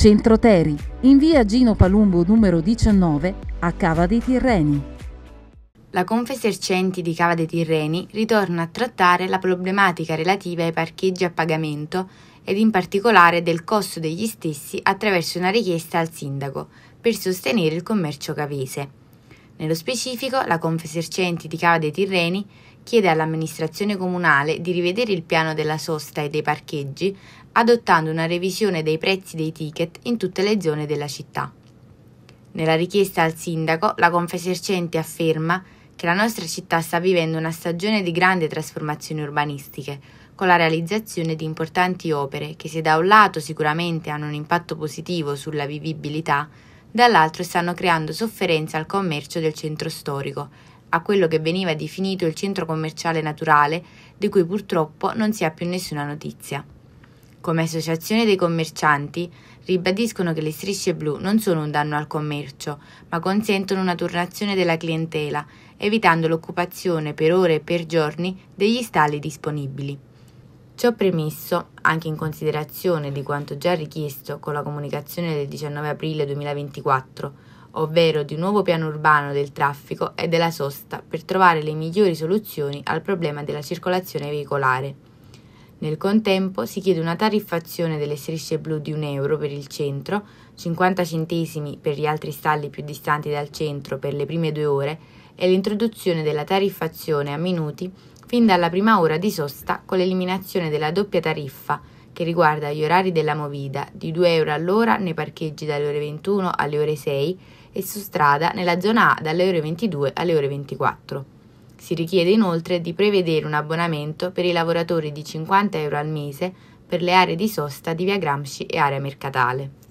Centro Teri, in via Gino Palumbo numero 19 a Cava dei Tirreni. La Confesercenti di Cava dei Tirreni ritorna a trattare la problematica relativa ai parcheggi a pagamento ed in particolare del costo degli stessi attraverso una richiesta al sindaco per sostenere il commercio cavese. Nello specifico, la Confesercenti di Cava dei Tirreni chiede all'amministrazione comunale di rivedere il piano della sosta e dei parcheggi, adottando una revisione dei prezzi dei ticket in tutte le zone della città. Nella richiesta al sindaco, la Confesercenti afferma che la nostra città sta vivendo una stagione di grandi trasformazioni urbanistiche, con la realizzazione di importanti opere che se da un lato sicuramente hanno un impatto positivo sulla vivibilità, dall'altro stanno creando sofferenza al commercio del centro storico, a quello che veniva definito il centro commerciale naturale, di cui purtroppo non si ha più nessuna notizia. Come associazione dei commercianti, ribadiscono che le strisce blu non sono un danno al commercio, ma consentono una turnazione della clientela, evitando l'occupazione per ore e per giorni degli stalli disponibili. Ciò premesso, anche in considerazione di quanto già richiesto con la comunicazione del 19 aprile 2024, ovvero di un nuovo piano urbano del traffico e della sosta per trovare le migliori soluzioni al problema della circolazione veicolare. Nel contempo si chiede una tariffazione delle strisce blu di 1 euro per il centro, 50 centesimi per gli altri stalli più distanti dal centro per le prime due ore e l'introduzione della tariffazione a minuti fin dalla prima ora di sosta con l'eliminazione della doppia tariffa che riguarda gli orari della movida di 2 euro all'ora nei parcheggi dalle ore 21 alle ore 6 e su strada nella zona A dalle ore 22 alle ore 24. Si richiede inoltre di prevedere un abbonamento per i lavoratori di 50 euro al mese per le aree di sosta di via Gramsci e area mercatale.